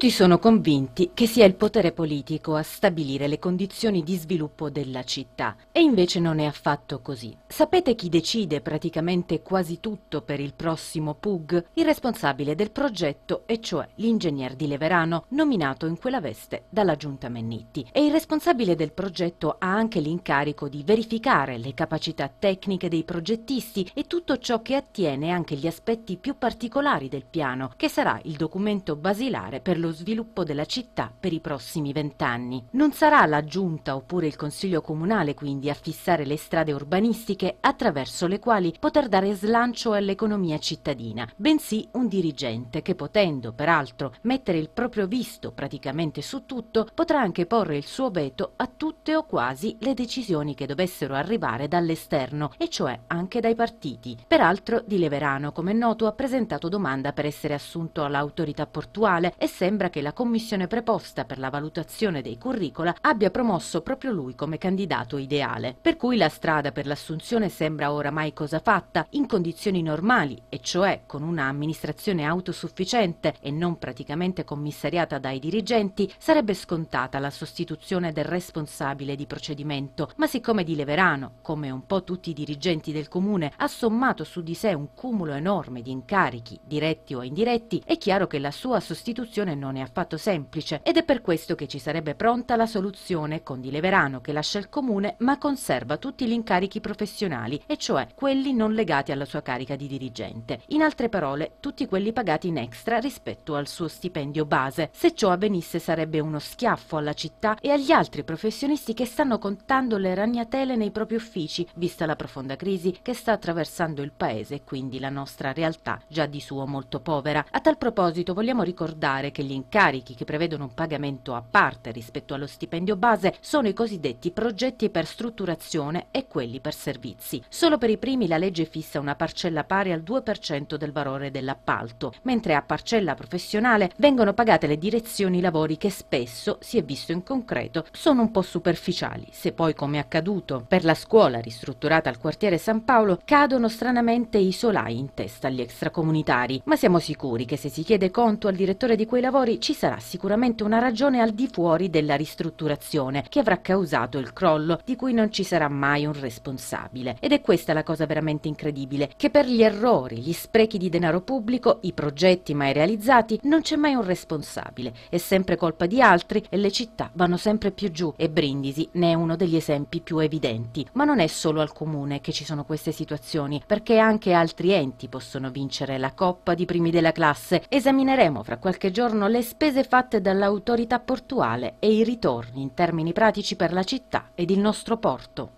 Tutti sono convinti che sia il potere politico a stabilire le condizioni di sviluppo della città e invece non è affatto così. Sapete chi decide praticamente quasi tutto per il prossimo PUG? Il responsabile del progetto, e cioè l'ingegner di Leverano, nominato in quella veste dalla giunta Mennitti. E il responsabile del progetto ha anche l'incarico di verificare le capacità tecniche dei progettisti e tutto ciò che attiene anche gli aspetti più particolari del piano, che sarà il documento basilare per lo lo sviluppo della città per i prossimi vent'anni. Non sarà la Giunta oppure il Consiglio Comunale quindi a fissare le strade urbanistiche attraverso le quali poter dare slancio all'economia cittadina, bensì un dirigente che potendo peraltro mettere il proprio visto praticamente su tutto potrà anche porre il suo veto a tutte o quasi le decisioni che dovessero arrivare dall'esterno, e cioè anche dai partiti. Peraltro Di Leverano, come noto, ha presentato domanda per essere assunto all'autorità portuale e sembra sembra che la commissione preposta per la valutazione dei curricula abbia promosso proprio lui come candidato ideale, per cui la strada per l'assunzione sembra oramai cosa fatta in condizioni normali, e cioè con un'amministrazione autosufficiente e non praticamente commissariata dai dirigenti, sarebbe scontata la sostituzione del responsabile di procedimento, ma siccome di Leverano, come un po' tutti i dirigenti del comune, ha sommato su di sé un cumulo enorme di incarichi, diretti o indiretti, è chiaro che la sua sostituzione non non è affatto semplice ed è per questo che ci sarebbe pronta la soluzione con di Leverano che lascia il comune ma conserva tutti gli incarichi professionali e cioè quelli non legati alla sua carica di dirigente. In altre parole tutti quelli pagati in extra rispetto al suo stipendio base. Se ciò avvenisse sarebbe uno schiaffo alla città e agli altri professionisti che stanno contando le ragnatele nei propri uffici vista la profonda crisi che sta attraversando il paese e quindi la nostra realtà già di suo molto povera. A tal proposito vogliamo ricordare che gli incarichi che prevedono un pagamento a parte rispetto allo stipendio base sono i cosiddetti progetti per strutturazione e quelli per servizi. Solo per i primi la legge fissa una parcella pari al 2% del valore dell'appalto, mentre a parcella professionale vengono pagate le direzioni lavori che spesso, si è visto in concreto, sono un po' superficiali. Se poi, come è accaduto per la scuola ristrutturata al quartiere San Paolo, cadono stranamente i solai in testa agli extracomunitari, ma siamo sicuri che se si chiede conto al direttore di quei lavori lavoratori ci sarà sicuramente una ragione al di fuori della ristrutturazione che avrà causato il crollo di cui non ci sarà mai un responsabile. Ed è questa la cosa veramente incredibile, che per gli errori, gli sprechi di denaro pubblico, i progetti mai realizzati, non c'è mai un responsabile, è sempre colpa di altri e le città vanno sempre più giù e Brindisi ne è uno degli esempi più evidenti. Ma non è solo al comune che ci sono queste situazioni, perché anche altri enti possono vincere la Coppa di primi della classe. Esamineremo fra qualche giorno le spese fatte dall'autorità portuale e i ritorni in termini pratici per la città ed il nostro porto.